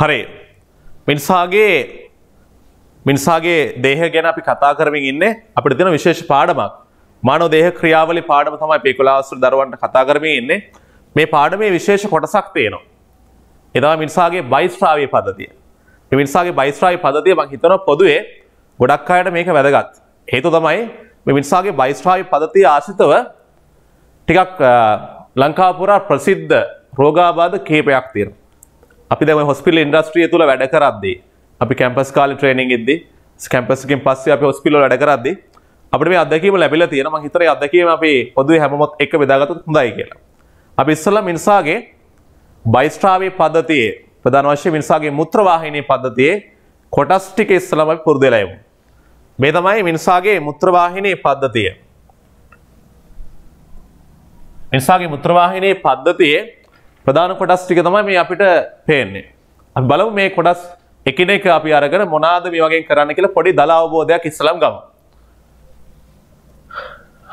හරේ මිනිසාගේ මිනිසාගේ දේහ ගැන අපි කතා කරමින් ඉන්නේ අපිට දෙන විශේෂ පාඩමක් මානව දේහ ක්‍රියාවලි පාඩම තමයි පේකුලාසුර දරුවන්ට කතා කරමින් ඉන්නේ මේ පාඩමේ විශේෂ කොටසක් තියෙනවා එදා මිනිසාගේ බයිස්ත්‍රාවය පදතිය මිනිසාගේ බයිස්ත්‍රාවය පදතිය මං හිතන පොදුවේ ගොඩක් අයට මේක වැදගත් හේතු තමයි මිනිසාගේ බයිස්ත්‍රාවය පදතිය ආශිතව ටිකක් ලංකාපුරා ප්‍රසිද්ධ රෝගාබාධ කේපයක් තියෙන අපි දැම හොස්පිල් ඉන්ඩස්ට්‍රිය තුළ වැඩ කරද්දී අපි කැම්පස් කාල ට්‍රේනිින් ඉද කැම්පස්කින් පස්සේ අප හොස්පිල්ල වැඩ කරද්දි අපට මේ අදකීම ලැබිල තියෙන හිතර අදකීම අපි පොදු හැමොත් එක විදාගත හොඳයි කියලා. අපි ඉස්සල්ල මිනිසාගේ බයිස්ට්‍රාවේ පද්ධතියේ ප්‍රධාන වශය මිනිසාගේ මුත්‍රවාහිනී පද්ධතියේ කොටස්ටික ඉස්සලමයි පුරදලයමු. මේ තමයි මිනිසාගේ මුත්‍රවාහිනී පද්ධතිය. මිනිසාගේ මුත්‍රවාහිනී පද්ධතියේ ප්‍රධාන කොටස් ටික තමයි මේ අපිට පේන්නේ. අපි බලමු මේ කොටස් එකිනෙක අපි අරගෙන මොනවාද මේ වගේ කරන්න කියලා පොඩි දල අවබෝධයක් ඉස්සලම් ගමු.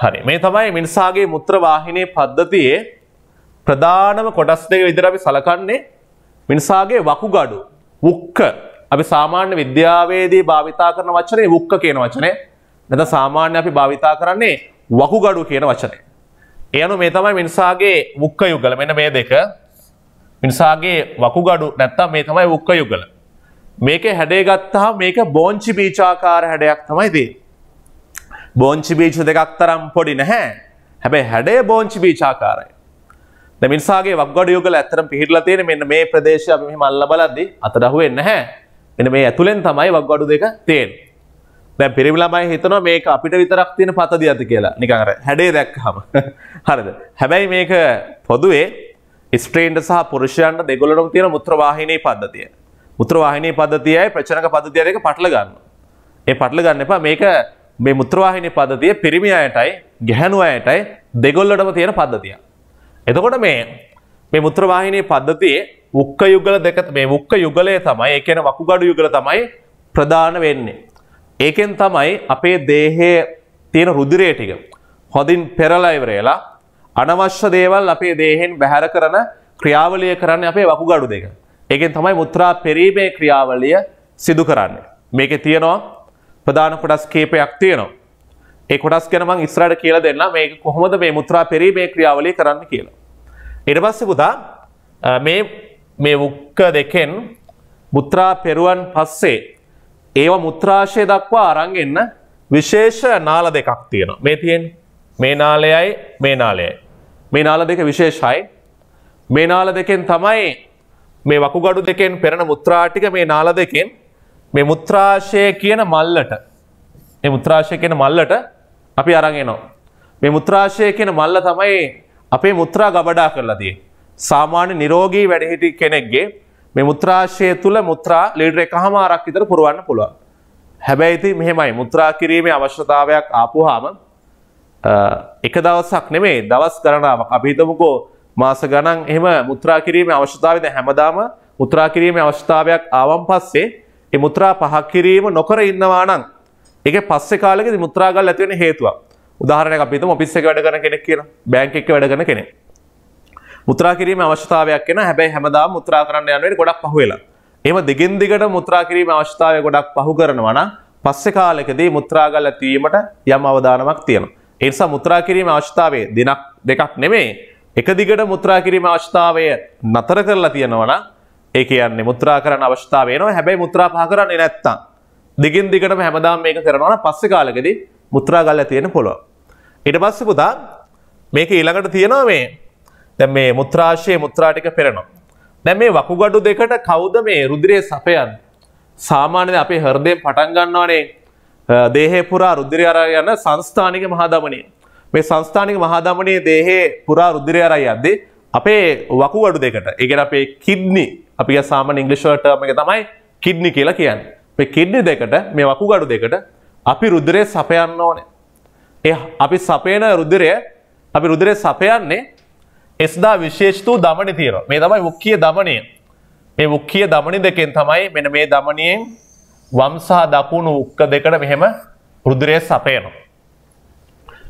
හරි මේ තමයි මිනිසාගේ මුත්‍ර වාහිනී පද්ධතියේ ප්‍රධානම කොටස් දෙක විදිහට අපි සලකන්නේ මිනිසාගේ වකුගඩු උක්ක අපි සාමාන්‍ය විද්‍යාවේදී භාවිතා කරන වචනේ උක්ක කියන වචනේ නැත්නම් සාමාන්‍ය අපි භාවිතා කරන්නේ වකුගඩු කියන වචනේ. ඒ අනුව මේ තමයි මිනිසාගේ මුක්ක යුගල. මෙන්න මේ දෙක මිනිසාගේ වකුගඩු නැත්තම් මේ තමයි උක්ක යුගල. මේක හැඩේ ගත්තා මේක බෝංචි බීචාකාර හැඩයක් තමයිදී. බෝංචි බීච දෙකක් තරම් පොඩි නැහැ හැබැයි හැඩේ බෝංචි බීචාකාරයි. මිනිසාගේ වක්ගඩ යුගල ඇතරම් පිහිටලා තියෙන මෙන්න මේ ප්‍රදේශය අපි මෙහෙම අල්ල බලද්දී අතඩහුවෙන්නේ නැහැ. මෙන්න මේ ඇතුලෙන් තමයි වක්ගඩු දෙක තියෙන්නේ. දැන් පිරිමි ළමයි හිතනවා මේක අපිට විතරක් තියෙන පතදියද කියලා. නිකන් අර හැඩේ දැක්කහම. හරිද? හැබැයි මේක පොදුවේ ස්ට්‍රේන්ට සහ පුරුෂයන්ට දෙගොලටම තියෙන මුත්‍රවාහිනී පද්ධතිය. මුත්‍රවාහිනී පද්ධතියයි ප්‍රචනක පද්ධතිය දෙක පටල ගන්න. ඒ පටල ගන්න එපා මේක මේ මුත්‍රවාහිනී පද්ධතිය පිරිමි අයටයි ගැහැණු අයටයි දෙගොල්ලටම තියෙන පද්ධතිය. එතකොට මේ මේ මුත්‍රවාහිනී පද්ධතියේ උක්ක යුගල දෙක මේ උක්ක යුගලය තමයි ඒ කියන්නේ වකුගඩු යුගල තමයි ප්‍රධාන වෙන්නේ. ඒකෙන් තමයි අපේ දේහයේ තියෙන රුධිරය ටික හොඳින් පෙරලා ඉවරලා අනවශ්‍ය දේවල් අපේ දේහෙන් බැහැර කරන ක්‍රියාවලිය කරන්න අපේ වකුගඩු දෙක. ඒකෙන් තමයි මුත්‍රා පෙරීමේ ක්‍රියාවලිය සිදු කරන්න. මේක තියෙනවා ප්‍රධාන කොටස් කේපයක් තියෙනවා. ඒ කොටස් ගැන මං ඉස්සරහට කියලා දෙන්න මේක කොහොමද මේ මුත්‍රා පෙරීමේ ක්‍රියාවලිය කරන්න කියලා. ඊට පස්සේ පුතා මේ මේ මුක්ක දෙකෙන් මුත්‍රා පෙරුවන් පස්සේ ඒවා මුත්‍රාශය දක්වා අරන් එන්න විශේෂ නාල දෙකක් තියෙනවා. මේ තියෙන්නේ මේ නාලයයි මේ නාලයයි. මේ නාල දෙක විශේෂයි. මේ නාල දෙකෙන් තමයි මේ වකුගඩු දෙකෙන් පෙරෙන මුත්‍රා ටික මේ නාල දෙකෙන් මේ මුත්‍රාශය කියන මල්ලට මේ මුත්‍රාශය කියන මල්ලට අපි අරන් එනවා. මේ මුත්‍රාශය කියන මල්ල තමයි අපේ මුත්‍රා ගබඩා කරලා තියෙන්නේ. සාමාන්‍ය නිරෝගී වැඩහිටි කෙනෙක්ගේ මේ මුත්‍රාශය තුල මුත්‍රා ලීටර එකහමාරක් විතර පුරවන්න පුළුවන්. හැබැයි ඉතින් මෙහෙමයි මුත්‍රා කිරීමේ අවශ්‍යතාවයක් ආපුවාම එක දවසක් නෙමේ දවස් ගණනාවක් අපි හිතමුකෝ මාස ගණන් එහෙම මුත්‍රා කිරීමේ අවශ්‍යතාවයද හැමදාම මුත්‍රා කිරීමේ අවශ්‍යතාවයක් ආවන් පස්සේ ඒ මුත්‍රා පහක් කිරීම නොකර ඉන්නවා නම් ඒක පස්සේ කාලෙකදී මුත්‍රා ගල් ඇති වෙන හේතුවක්. උදාහරණයක් අපි හිතමු ඔෆිස් එකේ වැඩ කරන කෙනෙක් කියලා බැංක් එකේ වැඩ කරන කෙනෙක්. මුත්‍රා කිරීමේ අවශ්‍යතාවයක් එන හැබැයි හැමදාම මුත්‍රා කරන්න යන වෙලේ ගොඩක් පහු වෙලා. එහෙම දිගින් දිගට මුත්‍රා කිරීමේ අවශ්‍යතාවය ගොඩක් පහු කරනවා නම් පස්සේ කාලෙකදී මුත්‍රා ගල් ඇතිවීමට යම් අවදානමක් තියෙනවා. එනිසා මුත්‍රා කිරීම අවශ්‍යතාවය දිනක් දෙකක් නෙමේ එක දිගට මුත්‍රා කිරීම අවශ්‍යතාවය නතර කරලා තියෙනවා නම් ඒ කියන්නේ මුත්‍රා කරන්න අවශ්‍යතාවය එනවා හැබැයි මුත්‍රා පහ කරන්නේ නැත්තම් දිගින් දිගටම හැමදාම මේක කරනවා නම් පස්සේ කාලෙකදී මුත්‍රා ගල්ලා තියෙන පොළොව ඊට පස්සේ පුතා මේක ඊළඟට තියෙනවා මේ දැන් මේ මුත්‍රාශයේ මුත්‍රා ටික පෙරනවා දැන් මේ වකුගඩු දෙකට කවුද මේ රුධිරය සපයන්නේ සාමාන්‍යයෙන් අපේ හෘදයෙන් පටන් ගන්නවනේ දේහේ පුරා රුද්‍රය අර යන සංස්ථානික මහධමනය. මේ සංස්ථානික මහධමනයේ දේහේ පුරා රුද්‍රය අරයි යද්දී අපේ වකු අඩු දෙකට. ඒ කියන්නේ අපේ කිඩ්නි අපි සාමාන්‍ය ඉංග්‍රීසි වල ටර්ම් එක තමයි කිඩ්නි කියලා කියන්නේ. මේ කිඩ්නි දෙකට මේ වකු අඩු දෙකට අපි රුද්‍රය සපයන්න ඕනේ. ඒ අපි සපයන රුද්‍රය අපි රුද්‍රය සපයන්නේ එස්දා විශේෂිතූ දමනි තියෙනවා. මේ තමයි මුඛ්‍ය දමනය. මේ මුඛ්‍ය දමනි දෙකෙන් තමයි මෙන්න මේ දමනියෙන් වම්සහ දකුණු උක්ක දෙකට මෙහෙම රුදුරය සපයනවා.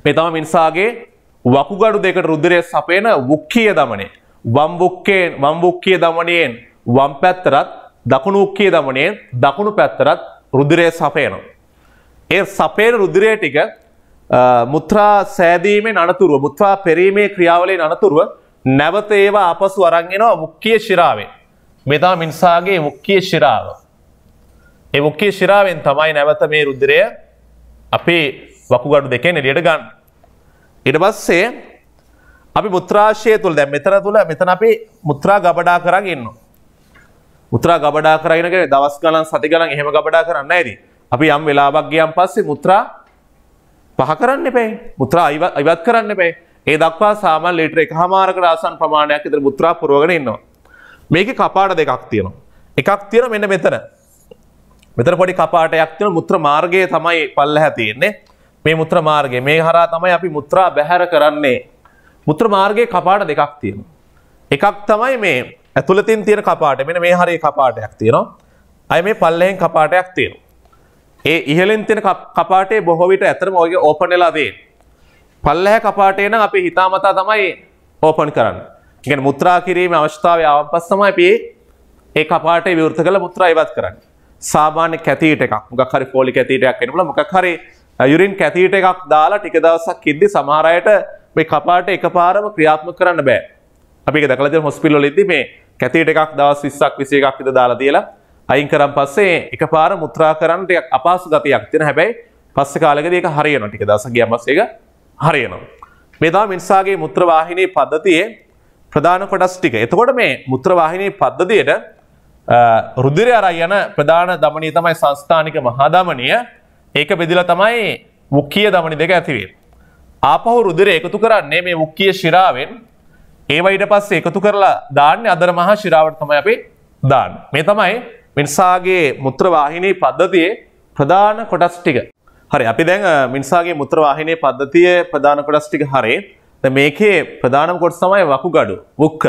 මෙතම මිනිසාගේ වකුගඩු දෙකට රුදුරය සපයන වුක්කිය දමනේ. වම්බුක්කයෙන් වම්බුක්කිය දමනයෙන් වම් පැත්තරත් දකුණු උක්කිය දමනයෙන් දකුණු පැත්තරත් රුදුරය සපයනවා. ඒ සපේන රුදුරය ටික මුත්‍රා සෑදීමේ අනතුරුව මුත්‍රා පෙරීමේ ක්‍රියාවලේ අනතුරුව නැවත ඒවා අපසු අරන්ගෙනවා මුක්කිය ශිරාවෙන්. මෙතා මිනිසාගේ මුක්කිය ශිරාව. ඒ ඔක්කේ ශිරාවෙන් තමයි නැවත මේ රුද්දරය අපේ වකුගඩු දෙකෙන් එලියට ගන්න. ඊට පස්සේ අපි මුත්‍රාශය තුළ දැන් මෙතන තුළ මෙතන අපි මුත්‍රා ගබඩා කරන් ඉන්නවා. මුත්‍රා ගබඩා කරගෙන දවස් ගණන් සති ගණන් එහෙම ගබඩා කරන්නේ නැහැදී. අපි යම් වෙලාවක් ගියන් පස්සේ මුත්‍රා පහ කරන්න එපේ. මුත්‍රා ඉවත් කරන්න එපේ. ඒ දක්වා සාමාන්‍ය ලීටර එකහමාරකට ආසන්න ප්‍රමාණයක් විතර මුත්‍රා පුරවගෙන ඉන්නවා. මේකේ කපාට දෙකක් තියෙනවා. එකක් තියෙන මෙන්න මෙතන. මෙතර පොඩි කපාටයක් තියෙන මුත්‍ර මාර්ගයේ තමයි පල්ලෙහා තියෙන්නේ. මේ මුත්‍ර මාර්ගය මේ හරහා තමයි අපි මුත්‍රා බැහැර කරන්නේ. මුත්‍ර මාර්ගයේ කපාට දෙකක් තියෙනවා. එකක් තමයි මේ ඇතුළතින් තියෙන කපාට. මෙන්න මේ හරිය කපාටයක් තියෙනවා. අය මේ පල්ලෙහෙන් කපාටයක් තියෙනවා. ඒ ඉහලින් තියෙන කපාටේ බොහෝ විට ඇතරම ඔයගේ ඕපන් වෙලා තියෙන. පල්ලෙහ කපාටේ නම් අපි හිතාමතා තමයි ඕපන් කරන්නේ. ඒ කියන්නේ මුත්‍රා කිරීමේ අවස්ථාවේ ආවන් පස්සම අපි ඒ කපාටේ විවෘත කළ මුත්‍රා ඉවත් කරන්නේ. සාමාන්‍ය කැතීට එකක් මොකක් හරි පොලි කැතීටයක් එනකොට මොකක් හරි යුරින් කැතීට එකක් දාලා ටික දවසක් ඉද්දි සමහර අයට මේ කපාට එකපාරම ක්‍රියාත්මක කරන්න බෑ. අපි ඒක දැකලා තියෙන හොස්පිටල් වලදී මේ කැතීට එකක් දවස් 20ක් 21ක් විතර දාලා තියලා අයින් කරන් පස්සේ එකපාර මුත්‍රා කරන්න ටිකක් අපහසු ගතියක් තියෙන හැබැයි පස්සේ කාලෙකදී ඒක හරියනවා ටික දවසක් ගියන් පස්සේ ඒක හරියනවා. මේ තමයි මිනිසාගේ මුත්‍රා වාහිනී පද්ධතියේ ප්‍රධාන කොටස් ටික. එතකොට මේ මුත්‍රා වාහිනී පද්ධතියට රුදිරයර යන ප්‍රධාන දමනී තමයි සංස්ථානික මහාදමනය ඒක බෙදිල තමයි මුක්කිය දමනි දෙක ඇතිවේ. ආපහු රුදිර එකතු කරන්නේ මේ මුක්කිය ශිරාවෙන් ඒවයිට පස්ස එකතු කරලා දාන්න අදර මහා ශිරාවට තමයි අපි දාන්න. මේ තමයි මිනිසාගේ මුත්‍රවාහිනී පද්ධතියේ ප්‍රධාන කොටස් ටික. හරි අපි දැන් මිනිසාගේ මුත්‍රවාහිනී පද්ධතිය ප්‍රධාන කොටස් ටික හරේ මේකේ ප්‍රධානම කොටස් තමයි වකුගඩු වුක්ක.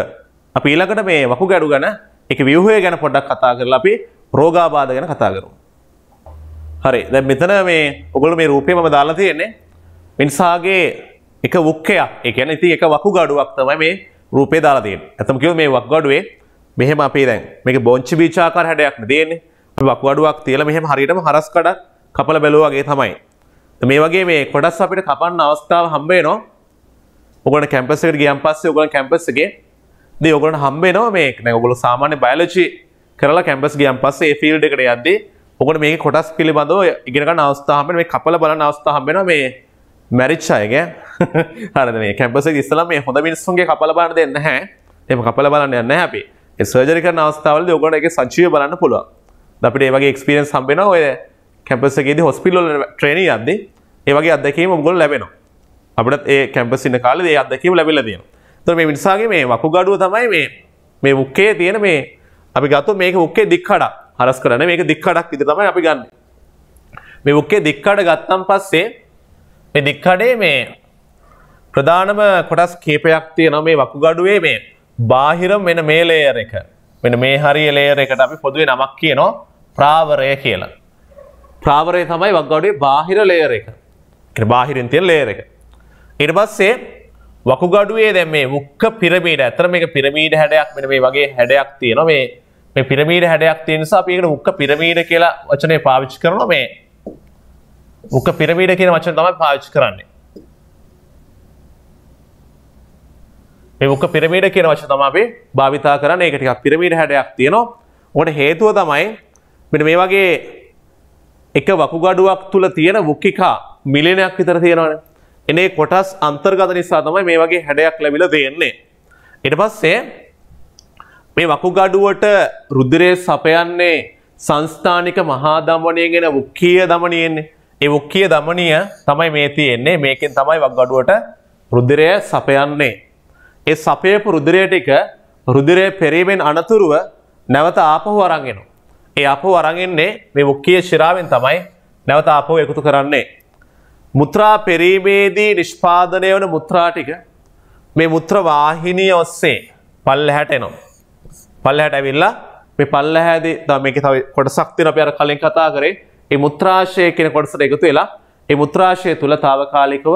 අපි ඊළඟට මේ වකුගඩු ගැන එක ව්‍යවහය ගැන පොඩක් කතා කරලා අපි රෝගාබාධ ගැන කතා කරමු. හරි දැන් මෙතන මේ ඔගොල්ලෝ මේ රූපේ මම දාලා තියෙන්නේ මිනිසාගේ එක වුක්කයක් ඒ කියන්නේ ඉතින් එක වකුගඩුවක් තමයි මේ රූපේ දාලා තියෙන්නේ. අතම කිව්ව මේ වකුගඩුවේ මෙහෙම අපි දැන් මේක බොන්චි බීචාකාර හැඩයක් නෙදෙන්නේ. අපි වකුගඩුවක් තියලා මෙහෙම හරියටම හරස් කඩක් කපලා බැලුවා වගේ තමයි. මේ වගේ මේ කොටස් අපිට කපන්න අවස්ථාව හම්බ වෙනවා. ඔයගොල්ලෝ කැම්පස් එකට ගියන් පස්සේ ඔයගොල්ලෝ කැම්පස් එකේ දයෝගලට හම්බේනවා මේ ඔගොල සාමාන්‍ය බයලචි කරලා කැම්පස් ගියම් පස් ඒ ෆිල්ඩ් එකට යද්දි ඔකට මේ කොටස් පිළිබඳව ඉගෙනගන්න අවස්ථාහම මේ කපල බලන අවස්ථාහම්බෙන මේ මැරිච් අයග හර මේ කැම්පස ඉස්සලම මේ හොඳ මිනිස්සුන්ගේ කපල බාන දෙන්න හැ එම කපල බලන්න යන්න හැපි සර්ජරික අවස්ථාවල ඔගොට එක සංචිය බලන්න පුළුව අපිට ඒවගේ එක්ස්පිරෙන්ස් හම්බෙන ඔය කැම්පසගේ හොස්පිල්ල ට්‍රේණ යද්දි ඒවගේ අදකීම මුගොල් ලැබෙනවා අපට ඒ කැම්පසින්න කාලේ අදකීම ලැබිලදීම තොර මේ මිනිසාගේ මේ වකුගඩුව තමයි මේ මේ මුක්කේ තියෙන මේ අපි ගත්තු මේක මුක්කේ දික්කඩක් හරස් කරන මේක දික්කඩක් විතර තමයි අපි ගන්න. මේ මුක්කේ දික්කඩ ගත්තම් පස්සේ මේ දික්කඩේ මේ ප්‍රධානම කොටස් කීපයක් තියෙනවා මේ වකුගඩුවේ මේ බාහිරම වෙන මේ ලේයර් එක. මෙන්න මේ හරිය ලේයර් එකට අපි පොදුවේ නමක් කියනවා ප්‍රාවරය කියලා. ප්‍රාවරය තමයි වකුගඩුවේ බාහිර ලේයර් එක. ඒ කියන්නේ බාහිරින් තියෙන ලේයර් එක. ඊට පස්සේ වකුගඩුවේ දැ මේ මුක්ක පිරමීට ඇතර මේ පිරමීට හැඩයක් මෙන මේ වගේ හැඩයක් තියෙන මේ මේ පිරමීට හැඩයක් තියෙනසා පීකට මුක්ක පිරමීට කියලා වචනය පාවිච්චි කරන මේ මුක්ක පිරමීට කියන වචන තමයි පාවිච්චි කරන්නේ මේ මුක්ක පිරමීට කියන වචන තමයි අපි භාවිතා කරන්නේ ඒක ටිකක් පිරමීට හැඩයක් තියෙනවා ඔකට හේතුව තමයි මෙන්න මේ වගේ එක වකුගඩුවක් තුල තියෙන මුක්කිකා මිලියනයක් විතර තියෙනවානේ එනේ කොටස් අන්තර්ගත නිසා තමයි මේ වගේ හැඩයක් ලැබිලා තියෙන්නේ. ඊට පස්සේ මේ වකුගඩුවට රුධිරය සපයන්නේ සංස්ථානික මහා දමනය ගැන මුඛ්‍ය දමනියෙන්නේ. ඒ මුඛ්‍ය දමනිය තමයි මේ තියෙන්නේ. මේකෙන් තමයි වකුගඩුවට රුධිරය සපයන්නේ. ඒ සපයපු රුධිරය ටික රුධිරය පෙරීමෙන් අනතුරුව නැවත ආපහු අරන් එනවා. ඒ ආපහු අරන් එන්නේ මේ මුඛ්‍ය ශිරාවෙන් තමයි නැවත ආපහු එකතු කරන්නේ. මුත්‍රා පෙරීමේදී නිෂ්පාදනය වන මුත්‍රා ටික මේ මුත්‍ර වාහිනිය ඔස්සේ පල්ලහැට එනවා. පල්ලහැට ඇවිල්ලා මේ පල්ලහැදී දැන් මේකේ තව කොටසක් තියෙනවා අපි අර කලින් කතා කරේ. මේ මුත්‍රාශය කියන කොටසට එකතු වෙලා මේ මුත්‍රාශය තුල తాවකාලිකව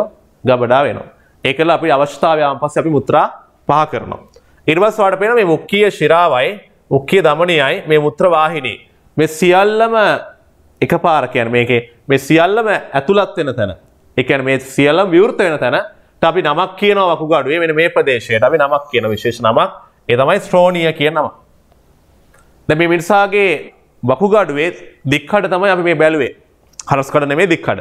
ගබඩා වෙනවා. ඒකල අපි අවශ්‍යතාවය ආවන් පස්සේ අපි මුත්‍රා පහ කරනවා. ඊට පස්සේ වාට පේන මේ මුඛ්‍ය ශිරාවයි මුඛ්‍ය දමනියයි මේ මුත්‍ර වාහිනී මේ සියල්ලම එකපාර කියන්නේ මේකේ මේ සියල්ලම ඇතුළත් වෙන තැන එකැන මේ සියල්ලම් විවෘත වෙන තැන අපි නමක් කියන වකුගඩුවේ වෙන මේ ප්‍රදේශයට අපි නමක් කියන විශේෂ නමක් එතමයි ස්ට්‍රෝණිය කිය නම. දැ මේ මිනිසාගේ වකුගඩුවේ දික්කට තමයි අපි මේ බැලුවේ හරස්කට නෙමේ දික්කට.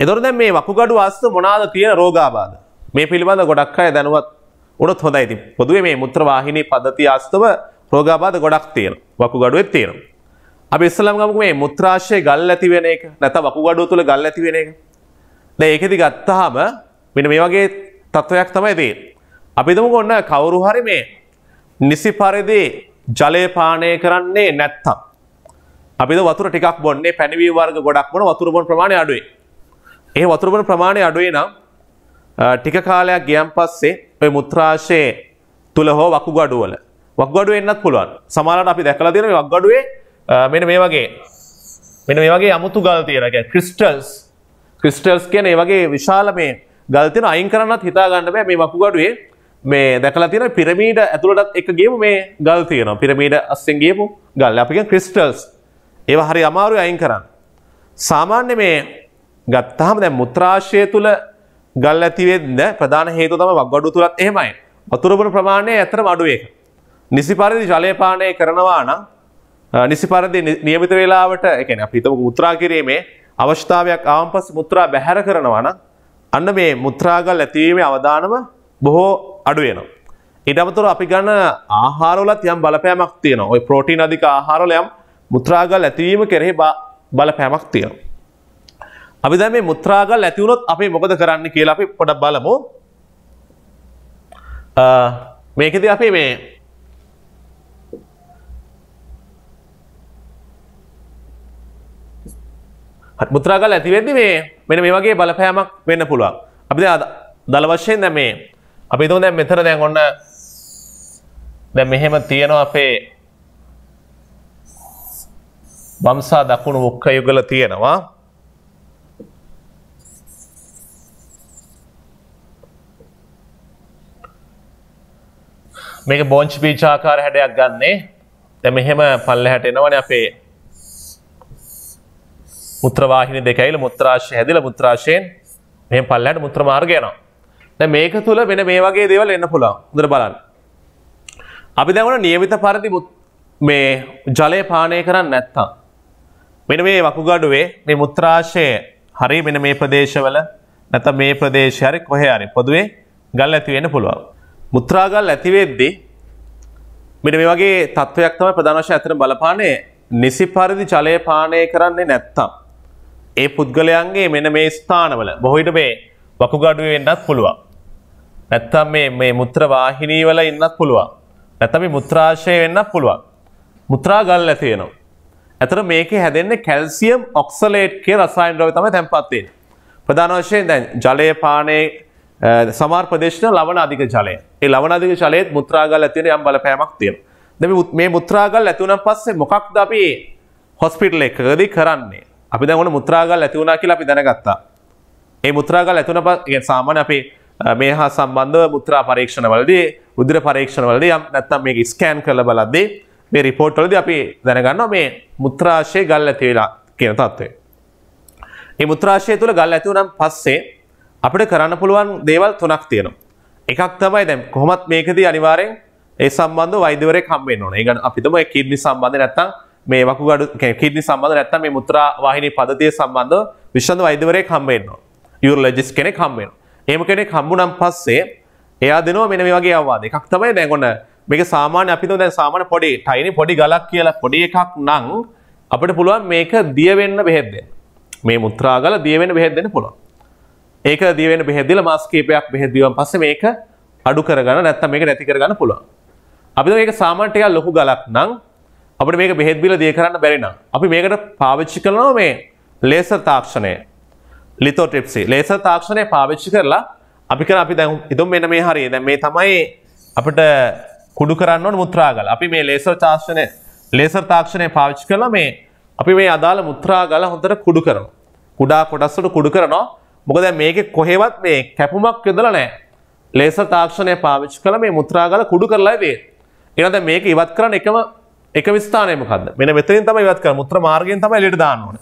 එදොර දැන් මේ වකුගඩු අස්ත මොනාද තියෙන රෝගාබාධ මේ පිළිබඳ ගොඩක් අය දැනුවත් උනොත් හොඳයි ඉතින් පොදුවේ මේ මුත්‍රවාහිනී පද්ධතිය අස්තව රෝගාබාධ ගොඩක් තියෙනවා වකුගඩුවේ තියෙනවා. අපි ඉස්සලම් ගමුකෝ මේ මුත්‍රාශය ගල් ඇති වෙන එක නැත්නම් වකුගඩුව තුල ගල් ඇති වෙන එක ඒකෙදි ගත්තාම මෙන මේ වගේ තත්ත්වයක් තමයි දේ. අපිදම ගොන්න කවුරු හරි මේ නිසි පරිදි ජලය පානය කරන්නේ නැත්තම්. අපි වතුර ටිකක් බොන්නේ පැණිවී වර්ග ගොඩක් වන වතුර බොන ප්‍රමාණය අඩුවේ. ඒ වතුර බොන ප්‍රමාණය අඩුවේ නම් ටික කාලයක් ගියන් පස්සේ ඔය මුත්‍රාශයේ තුල හෝ වකුගඩු වල වකුගඩු වෙන්නත් පුළුවන්. සමහරවිට අපි දැකලා තියෙන මේ වකුගඩුවේ මෙන්න මේ වගේ මෙන්න මේ වගේ අමුතු ගල් තියෙනවා. කියන්නේ ක්‍රිස්ටල්ස් ක්‍රිස්ටල්ස් කියන ඒ වගේ විශාල මේ ගල් තියෙන අයින් කරන්නත් හිතා ගන්න බෑ මේ වකුගඩුවේ මේ දැකලා තියෙන පිරමීඩ ඇතුළටත් එක ගියම මේ ගල් තියෙනවා පිරමීඩ අස්සෙන් ගියපු ගල් අපි කියන ක්‍රිස්ටල්ස් ඒවා හරි අමාරුයි අයින් කරන්න සාමාන්‍ය මේ ගත්තාම දැන් මුත්‍රාශය තුල ගල් ඇති වෙන්න ප්‍රධාන හේතුව තමයි වකුගඩුව තුලත් එහෙමයි වතුර බොන ප්‍රමාණය ඇත්තටම අඩු එක නිසි පරිදි ජලය පානය කරනවා නම් නිසි පරිදි නියමිත වේලාවට ඒ කියන්නේ අපි හිතමු මුත්‍රා කිරීමේ අවශ්‍යතාවයක් ආවන් පස්සේ මුත්‍රා බැහැර කරනවා නම් අන්න මේ මුත්‍රාගල් ඇතිවීමේ අවදානම බොහෝ අඩු වෙනවා. ඊට අමතරව අපි ගන්න ආහාරවලත් යම් බලපෑමක් තියෙනවා. ওই ප්‍රෝටීන් අධික ආහාරවල යම් මුත්‍රාගල් ඇතිවීම කෙරෙහි බලපෑමක් තියෙනවා. අපි දැන් මේ මුත්‍රාගල් ඇති වුණොත් අපි මොකද කරන්න කියලා අපි පොඩක් බලමු. මේකෙදී අපි මේ මුත්‍රාගල් ඇතිවෙද්දි මේ මෙන්න මේ වගේ බලපෑමක් වෙන්න පුළුවන්. අපි දැන් දල වශයෙන් දැන් මේ අපි හිතමු දැන් මෙතන දැන් ඔන්න දැන් මෙහෙම තියෙනවා අපේ වම්සා දකුණු මුඛ යුගල තියෙනවා. මේක බෝංචි පීචාකාර හැඩයක් ගන්නේ. දැන් මෙහෙම පල්ලෙහාට එනවනේ අපේ මුත්‍රවාහිනි දෙකයිල මුත්‍රාශය හැදිල මුත්‍රාශයෙන් මෙ පල්ලට මුත්‍රමාර්ගයනවා මේක තුළ වෙන මේ වගේ දේවල් එන්න පුළා දර බලන්න අපි දැවන නියමිත පරදි මේ ජලය පානය කරන්න නැත්තා මෙන මේ වකුගඩුවේ මේ මුත්‍රාශය හරි මෙන මේ ප්‍රදේශවල නැත මේ ප්‍රදේශයරි කොහයාරි පොදුවේ ගල් ඇතිවෙන්න පුළුවන් මුත්‍රාගල් ඇතිවෙද්දී මෙට මේ වගේ තත්ත්වයක් තම ප්‍රධානශ ඇතන බලපානේ නිසි පරිදි ජලය පානය කරන්නේ නැත්තම් ඒ පුද්ගලයන්ගේ මෙන මේ ස්ථානවල බොහොයිට මේ වකුගඩුවේ වෙන්නත් පුළුවන්. නැත්තම් මේ මේ මුත්‍ර වාහිනී වල ඉන්නත් පුළුවන්. නැත්තම් මේ මුත්‍රාශය වෙන්නත් පුළුවන්. මුත්‍රා ගල් ඇති වෙනවා. ඇතර මේකේ හැදෙන්නේ කැල්සියම් ඔක්සලේට් කිය රසායන ද්‍රව්‍ය තමයි තැන්පත් වෙන්නේ. ප්‍රධාන වශයෙන් දැන් ජලය පානයේ සමහර ප්‍රදේශවල ලවණ අධික ජලය. ඒ ලවණ අධික ජලයේත් මුත්‍රා ගල් ඇති වෙන යම් බලපෑමක් තියෙනවා. දැන් මේ මුත්‍රා ගල් ඇති වුණාන් පස්සේ මොකක්ද අපි හොස්පිටල් එකකදී කරන්නේ? අපි දැවන මුත්‍රාගල් ඇති වුණා කියලා අපි දැනගත්තා. ඒ මුත්‍රාගල් ඇතුන සාමාන්‍ය අපේ මේ හා සම්බන්ධව මුත්‍රා පරීක්ෂණවලදී උදර පරීක්ෂණවලදී යම් නැත්තම් මේක ස්කෑන් කරලා බලද්දී මේ රිපෝට් වලදී අපි දැනගන්නවා මේ මුත්‍රාශය ගල් ඇති වෙලා කියන තත්ත්වය. මේ මුත්‍රාශය තුල ගල් ඇති වුණාන් පස්සේ අපිට කරන්න පුළුවන් දේවල් තුනක් තියෙනවා. එකක් තමයි දැන් කොහොමත් මේකදී අනිවාර්යෙන් ඒ සම්බන්ධ වෛද්‍යවරයෙක් හම්බ වෙන්න ඕනේ. ඒ කියන්නේ අපි තමයි කිඩ්නි සම්බන්ධ නැත්තම් මේ වකුගඩු කිඩ්නි සම්බන්ධ නැත්තම් මේ මුත්‍රා වාහිනී පද්ධතිය සම්බන්ධව විශ්වන්ත වෛද්‍යවරයෙක් හම්බ වෙනවා. යුරොලොජිස්ට් කෙනෙක් හම්බ වෙනවා. එහෙම කෙනෙක් හම්බුනම් පස්සේ එයා දෙනවා මෙන්න මේ වගේ අවවාද. එකක් තමයි දැන් ඔන්න මේක සාමාන්‍ය අපි තුන දැන් සාමාන්‍ය පොඩි ටයිනි පොඩි ගලක් කියලා පොඩි එකක් නම් අපිට පුළුවන් මේක දිය වෙන්න බෙහෙත් දෙන්න. මේ මුත්‍රා ගල දිය වෙන්න බෙහෙත් දෙන්න පුළුවන්. ඒක දිය වෙන්න බෙහෙත් දීලා මාස් කීපයක් බෙහෙත් දීවන් පස්සේ මේක අඩු කරගන්න නැත්තම් මේක නැති කරගන්න පුළුවන්. අපි තුන මේක සාමාන්‍ය ටිකක් ලොකු ගලක් නම් අපිට මේක බෙහෙත් බිල දිය කරන්න බැරි නම් අපි මේකට පාවිච්චි කරනවා මේ ලේසර් තාක්ෂණය ලිතෝට්‍රිප්සි ලේසර් තාක්ෂණය පාවිච්චි කරලා අපි කරන අපි දැන් ඉදොම් මෙන්න මේ හරිය දැන් මේ තමයි අපිට කුඩු කරන්න ඕන මුත්‍රාගල. අපි මේ ලේසර් තාක්ෂණය ලේසර් තාක්ෂණය පාවිච්චි කරලා මේ අපි මේ අදාළ මුත්‍රාගල හොඳට කුඩු කරනවා. කුඩා කොටස් වලට කුඩු කරනවා. මොකද මේකේ කොහෙවත් මේ කැපුමක් යොදලා නැහැ. ලේසර් තාක්ෂණය පාවිච්චි කරලා මේ මුත්‍රාගල කුඩු කරලා ඉතින්. එනවා දැන් මේක ඉවත් කරන්න එකම එක විස්ථානයමකක්ද මෙ මෙතරින් තම ඉවත් කර මුත්‍ර මාර්ගයෙන් තම එලිට දාන්නවන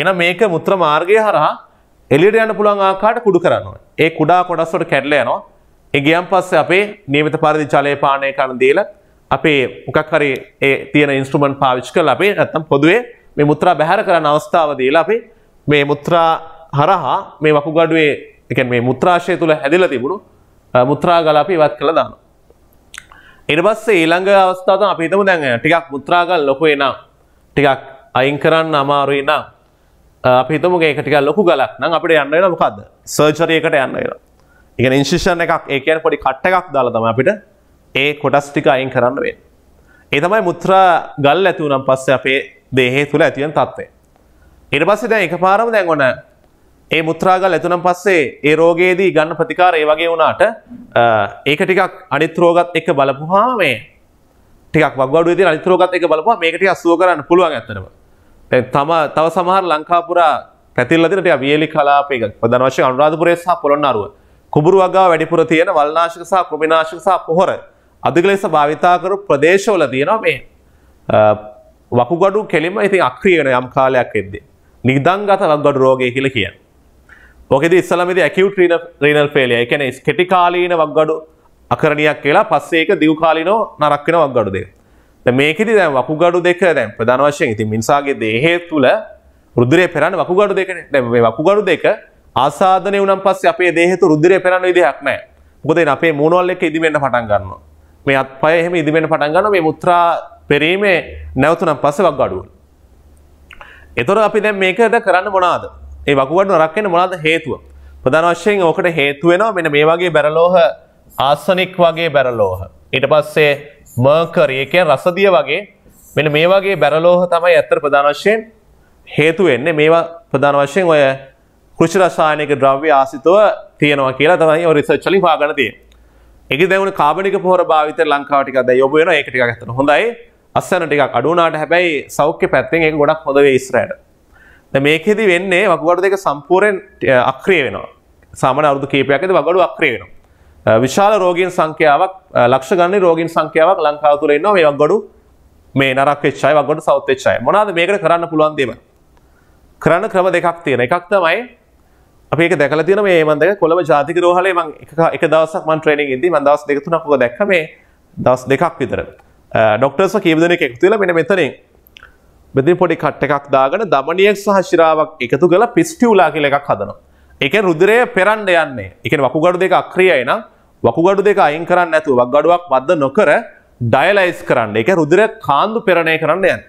එන මේක මුත්‍ර මාර්ගය හරහා එලිට යන්න පුළුවන් ආකාට කුඩු කරන්න ඒ කුඩා කොඩස්වට කැඩලයනවා ඒ ගියම් පස්සේ අපේ නියමිත පරිදි ජලය පානය කරන දීලා අපේ මොකක් හරි ඒ තියෙන ඉන්ස්ට්‍රුමන්ට් පාවිච්චි කරලා අපේ නැත්තම් පොදුවේ මේ මුත්‍රා බැහැර කරන අවස්ථාව දීලා අපි මේ මුත්‍රා හරහා මේ වකුගඩුවේ ඒ කියන්නේ මේ මුත්‍රාශය තුල හැදිලා තිබුණු මුත්‍රා ගල අපි ඉවත් කළා දානවා එඩබස්සේ ඊළඟ අවස්ථාත අපිතම දැන් ටිකක් මුත්‍රාගල් ලොකු එනම් ටිකක් අයින් කරන්න අමාරුයි නම් අපිතම ඒක ටිකක් ලොකු ගලක් නම් අපිට යන්න වෙන මොකද්ද සර්ජරි එකට යන්න වෙන. ඒ කියන්නේ ඉන්සිෂන් එකක් ඒ කියන්නේ පොඩි කට් එකක් දාලා තමයි අපිට ඒ කොටස් ටික අයින් කරන්න වෙන්නේ. ඒ තමයි මුත්‍රා ගල් ඇති වුණාන් පස්සේ අපේ දේහය තුල ඇති වෙන තත්ත්වය. ඊට පස්සේ දැන් එකපාරම දැන් ඔන්න ඒ මුත්‍රාගල් ඇතුනම් පස්සේ ඒ රෝගයේදී ගන්න ප්‍රතිකාර ඒ වගේ වුණාට ඒක ටිකක් අනිත් රෝගත් එක්ක බලපුවාම මේ ටිකක් වග්වඩුවේදී අනිත් රෝගත් එක්ක බලපුවාම මේක ටිකක් සුව කරන්න පුළුවන් ඇත්තටම. දැන් තම තව සමහර ලංකාපුරා පැතිරලා තියෙන ටිකක් වියලි කලාපයක ප්‍රධාන වශයෙන් අනුරාධපුරය සහ පොළොන්නරුව කුඹුරු වගාව වැඩිපුර තියෙන වල්නාශක සහ කෘමිනාශක සහ පොහොර අධික ලෙස භාවිතා කරපු ප්‍රදේශවල තියෙනවා මේ වකුගඩු කෙලිම ඉතින් අක්‍රිය වෙන යම් කාලයක් එද්දී නිදන්ගත වකුගඩු රෝගය කියලා කියන්නේ. ඕකෙද ඉස්සලමද ඇකව් රීනල් ෆේලිය එකන ස්කෙටිකාලීන වක්ගඩු අකරණයක් කියලා පස්සේක දිවකාලිනෝ නරක්කෙන වක්ගඩු දෙ මේකෙද දැ වකුගඩු දෙක දැන් ප්‍රධාන වශයෙන් ඉති මිනිසාගේ දේහේ තුළ රුදරය පෙරන්න වකුගඩු දෙකන දැේ වකුගඩු දෙක ආසාධනය වනම් පස්ස අපේ දේහෙතු රුදරය පෙරන්න විදිහක්නෑ ගොදේ අපේ මූුණොල්ල එක ඉදිවෙන්න පටන් ගන්න මේ අත් පය එහෙම ඉදිවෙන පටන් ගන්න මේ මුත්‍රා පෙරීමේ නැවතුනම් පස වක්ගඩුව එතොර අපි දැන් මේකද කරන්න මොනාද ඒ වකුගඩුව නරක් වෙන්න මොනවාද හේතුව? ප්‍රධාන වශයෙන් ඕකට හේතු වෙනවා මෙන්න මේ වගේ බැරලෝහ ආසනික් වගේ බැරලෝහ. ඊට පස්සේ මර්කරි ඒ කියන්නේ රසදිය වගේ මෙන්න මේ වගේ බැරලෝහ තමයි ඇත්තට ප්‍රධාන වශයෙන් හේතු වෙන්නේ. මේවා ප්‍රධාන වශයෙන් ඔය කෘෂි රසායනික ද්‍රව්‍ය ආසිතව තියෙනවා කියලා තමයි ඔය රිසර්ච් වලින් හොයාගන්න තියෙන්නේ. ඒකේ දැන් උන කාබනික පොහොර භාවිතය ලංකාව ටිකක් දැන් යොමු වෙනවා. ඒක ටිකක් ඇත්තට හොඳයි. අස්සන ටිකක් අඩු වුණාට හැබැයි සෞඛ්‍ය පැත්තෙන් ඒක ගොඩක් හොඳ වෙයි ඉස්සරහට. මේකෙදි වෙන්නේ වකුගඩු දෙක සම්පූර්ණයෙන් අක්‍රිය වෙනවා. සාමාන්‍ය අවුරුදු කීපයක් ඇද වකුගඩු අක්‍රිය වෙනවා. විශාල රෝගීන් සංඛ්‍යාවක් ලක්ෂ ගණනේ රෝගීන් සංඛ්‍යාවක් ලංකාව තුළ ඉන්නවා මේ වකුගඩු මේ නරක් වෙච්ච අය වකුගඩු සවුත් වෙච්ච අය. මොනවාද මේකට කරන්න පුළුවන් දේම? කරන්න ක්‍රම දෙකක් තියෙනවා. එකක් තමයි අපි ඒක දැකලා තියෙන මේ මම දැක කොළඹ ජාතික රෝහලේ මම එක එක දවසක් මම ට්‍රේනින් ඉදදී මම දවස් දෙක තුනක් ඔක දැක්ක මේ දවස් දෙකක් විතර. ඩොක්ටර්ස්ලා කීප දෙනෙක් එකතු වෙලා මෙන්න මෙතනින් බෙදිරි පොඩි කට් එකක් දාගෙන දමනියක් සහ ශිරාවක් එකතු කරලා පිස්ටියුලා කියලා එකක් හදනවා. ඒකෙන් රුධිරය පෙරන්න යන්නේ. ඒ කියන්නේ වකුගඩු දෙක අක්‍රියයි නම් වකුගඩු දෙක අයින් කරන්න නැතුව වකුගඩුවක් බද්ධ නොකර ඩයලයිස් කරන්න. ඒක රුධිරය කාන්දු පෙරණය කරන්න යන්නේ.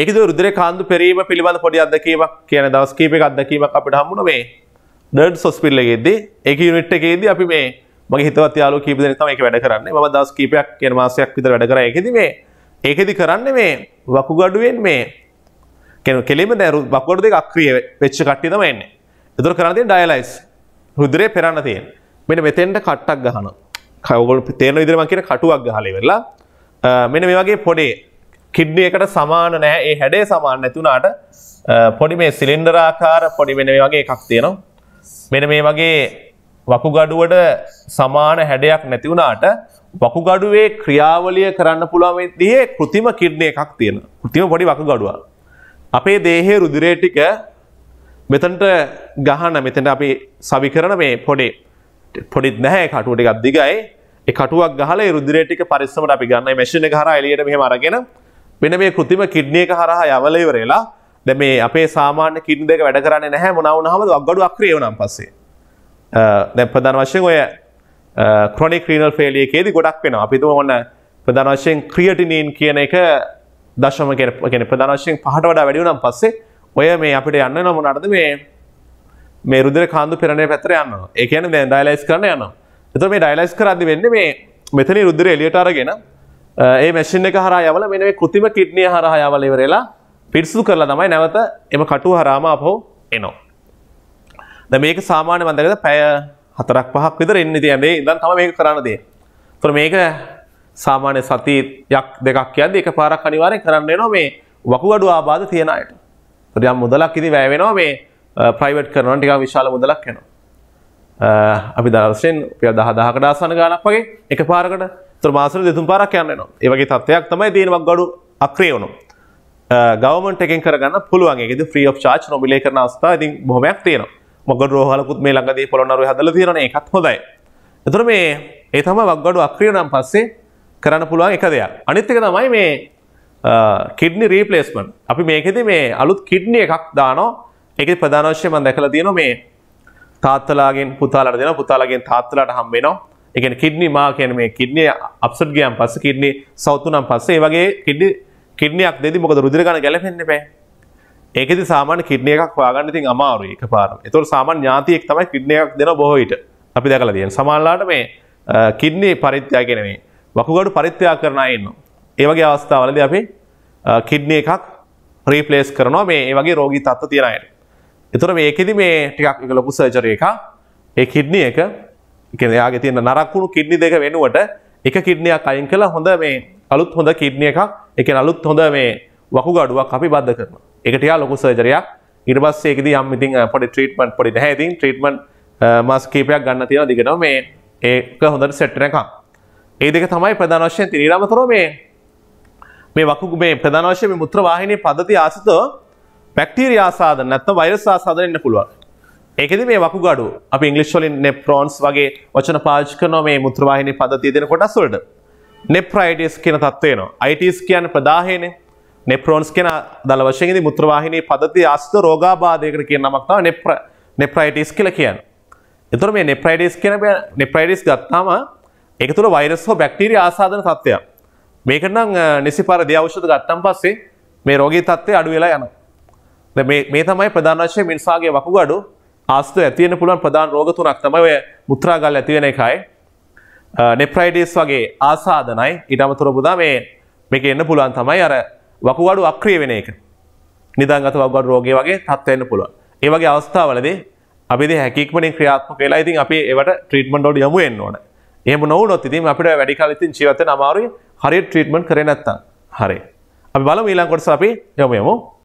ඒකද රුධිරය කාන්දු පෙරීම පිළිබඳ පොඩි අත්දැකීමක් කියන දවස් කීපයක අත්දැකීමක් අපිට හම්බුණා මේ ඩර්ඩ් හොස්පිටල් එකේදී ඒක යුනිට් එකේදී අපි මේ මගේ හිතවත් යාළුවෝ කීප දෙනෙක් තමයි ඒක වැඩ කරන්නේ. මම දවස් කීපයක් කියන මාසයක් විතර වැඩ කරා ඒකෙදි මේ ඒකෙදි කරන්නේ මේ වකුගඩුවෙන් මේ කෙලෙම දැරු වකුඩු දෙක අක්‍රිය වෙච්ච කට්ටිය තමයි එන්නේ. ඒතර කරන්න තියෙන ඩයලයිස්. රුධිරේ පෙරන්න තියෙන. මෙන්න මෙතෙන්ට කට්ටක් ගහනවා. ඔයගොල්ලෝ තේරෙන විදිහට මම කියන කටුවක් ගහලා ඉවරලා මෙන්න මේ වගේ පොඩේ කිඩ්නි එකට සමාන නැහැ. ඒ හැඩය සමාන නැති වුණාට පොඩි මේ සිලින්ඩර් ආකාර පොඩි මෙන්න මේ වගේ එකක් තියෙනවා. මෙන්න මේ වගේ වකුගඩුවට සමාන හැඩයක් නැති වුණාට වකුගඩුවේ ක්‍රියාවලිය කරන්න පුළුවන් දිහේ કૃතිම කිඩ්නි එකක් තියෙන. કૃතිම පොඩි වකුගඩුවක්. අපේ දේහයේ රුධිරය ටික මෙතනට ගහන මෙතන අපි සවි කරන මේ පොඩි පොඩි නැහැ කටුව ටිකක් දිගයි. ඒ කටුවක් ගහලා ඒ රුධිරය ටික පරිස්සමට අපි ගන්න. මේ මැෂින් එක හරහා එළියට මෙහෙම අරගෙන වෙන මේ કૃතිම කිඩ්නි එක හරහා යවල ඉවරලා දැන් මේ අපේ සාමාන්‍ය කිඩ්නි දෙක වැඩ කරන්නේ නැහැ මොනවා වුණාමද වකුගඩුව අක්‍රිය වුණාන් පස්සේ. දැන් ප්‍රධාන වශයෙන් ඔය ක්‍රොනික් රීනල් ෆේලියකේද ගොඩක් වෙන අපිතුම ඔන්න ප්‍රධානශයෙන් ක්‍රියටිනීන් කියන එක දශම කෙන ප්‍රධානශයෙන් පහට වඩා වැඩිවනම් පස්සේ ඔය මේ අපිට යන්න නොමනටද මේ මේ රුදර කාන්දු පෙරණය පැතර යන්න ඒකන මේ ඩයිලයිස් කරන යන එත මේ ඩයිලයිස් කරදි වෙන්න මේ මෙතන රුද්දර එලියට අරගෙන uh, ඒ මැසින් එක හර යවල මෙ මේ කෘතිම කිට්නිය හර යවල ඉවරලා පිරිසු කරලා තමයි නැවත එම කටු හරාම අපහෝ එනවා. ද මේක සාමාන්‍ය වන්දකද පැය හතරක් පහක් විතර එන්න තියන්නේ ඉදන් තම මේක කරන්න දේ. තොර මේක සාමාන්‍ය සතියක් දෙකක් කියන්න එක පාරක් අනිවාරය කරන්න නො මේ වකුගඩු ආබාධ තියෙනයට. තොරියම් මුදලක් ඉදි වැෑවෙනවා මේ ප්‍රයිවට් කරනවා ටික විශාල මුදලක් යනවා. අපි දරසෙන් පිය දහ දහකඩාසන ගානක් වගේ එක පාරකට ත්‍රමාසර දෙතුම් පාරක් යන්නවා ඒවගේ තත්වයක් තමයි දීනවක් ගඩු අක්‍රයවුණු ගවමට එකෙන් කරගන්න පුළුවන් එකෙද ්‍රී ් චාච් නොබිලේ කරන අවස්ථා ඉතින් බොමයක් තියෙනවා මොග රෝහලකුත් මේ ළඟදී පොළොන්නරුවේ හදලා තියෙනවනේ ඒකත් හොඳයි. එතකොට මේ ඒ තමයි වක්ගඩු අක්‍රිය නම් පස්සේ කරන්න පුළුවන් එක දෙයක්. අනිත් එක තමයි මේ කිඩ්නි රීප්ලේස්මන්ට්. අපි මේකෙදි මේ අලුත් කිඩ්නි එකක් දානවා. ඒකේ ප්‍රධාන වශයෙන් මම දැකලා තියෙනවා මේ තාත්තලාගෙන් පුතාලාට දෙනවා පුතාලාගෙන් තාත්තලාට හම් වෙනවා. ඒ කියන්නේ කිඩ්නි මා කියන්නේ මේ කිඩ්නි අප්සෙට් ගියන් පස්සේ කිඩ්නි සවුත් උනන් පස්සේ ඒ වගේ කිඩ්නි කිඩ්නියක් දෙදි මොකද රුධිර ගණ ගැලපෙන්නේ නැහැ. ඒකද සාමාන්‍ය කිඩ්නිය එකක් හොයාගන්න ඉතින් අමාරුයි එකපාරම. ඒතකොට සාමාන්‍ය ඥාතියෙක් තමයි කිඩ්නිය එකක් දෙන බොහෝ විට අපි දැකලා තියෙන. සමහරලාට මේ කිඩ්නි පරිත්‍යාග නෙමෙයි වකුගඩු පරිත්‍යාග කරන අය ඉන්නවා. ඒ වගේ අවස්ථාවලදී අපි කිඩ්නිය එකක් රීප්ලේස් කරනවා මේ ඒ වගේ රෝගී තත්ත්ව තියෙන අයට. ඒතර මේකෙදි මේ ටිකක් එක ලොකු සර්ජරි එකක්. ඒ කිඩ්නි එක කියන්නේ එයාගේ තියෙන නරකුණු කිඩ්නි දෙක වෙනුවට එක කිඩ්නියක් අයින් කළා හොඳ මේ අලුත් හොඳ කිඩ්නි එකක් ඒ කියන්නේ අලුත් හොඳ මේ වකුගඩුවක් අපි බද්ධ කරනවා. එකටයා ලොකු සර්ජරයක් ඉට පස්සේකද යම් ඉතින් පොඩි ට්‍රීටමන්් පොඩි හැතින් ට්‍රීටමන් මස් කීපයක් ගන්න තියෙන දිගෙන මේ ඒක හොඳට සෙට්නකම් ඒ දෙක තමයි ප්‍රධානශයෙන් තිරීරමතුර මේ මේ වකු මේ ප්‍රධානශය මුත්‍ර වාහිනය පදති ආසිත පැක්ටීරිය ආසාද නැත්ත වෛරස් ආසාදරන්න පුළුවන් ඒකද මේ වකු ගඩු අප ඉංගලිස්වලින් නෙප්‍රෝන්ස් වගේ වචන පාච් කනො මේ මුත්‍රවාහිනි පදති දෙන කොටස්වලට නෙප්‍රයිඩස් කියන තත්වේනවා අයිටස් කියන ප්‍රදාහයනේ නෙප්‍රෝන්ස් කියන දල වශයෙන් මුත්‍රවාහිනී පදති අස්ත රෝගාබාධයකට කියන නමක් තමයි නෙප්‍ර නෙප්‍රයිටිස් කියලා කියන්නේ. එතකොට මේ නෙප්‍රයිටිස් කියන නෙප්‍රයිටිස් ගත්තාම ඒක තුළ වෛරස් හෝ බැක්ටීරියා ආසාදන තත්ත්වයක්. මේකට නම් නිසි පරිදි ඖෂධ ගත්තන් පස්සේ මේ රෝගී තත්ත්වය අඩු වෙලා යනවා. දැන් මේ මේ තමයි ප්‍රධාන වශයෙන් මිනිසාගේ වකුගඩු ආස්තව ඇති වෙන්න පුළුවන් ප්‍රධාන රෝග තුනක් තමයි ඔය මුත්‍රාගල් ඇති වෙන එකයි. නෙප්‍රයිටිස් වගේ ආසාදනයි ඊට අමතරව පුදා මේ මේක එන්න පුළුවන් තමයි අර වකුගඩු අක්‍රිය වෙන එක. නිදාගත වකුගඩු රෝගය වගේ තත්ත්ව වෙන්න පුළුවන්. ඒ වගේ අවස්ථාවලදී අපි ඉතින් හැකියක්මනේ ක්‍රියාත්මක වෙලා ඉතින් අපි ඒවට ට්‍රීට්මන්ට් වලට යමු වෙන්න ඕන. එහෙම නොවුනොත් ඉතින් අපිට වැඩි කාලෙ ඉතින් ජීවත් වෙන්න අමාරුයි. හරියට ට්‍රීට්මන්ට් කරේ නැත්තම්. හරි. අපි බලමු ඊළඟ කොටස අපි යමු යමු.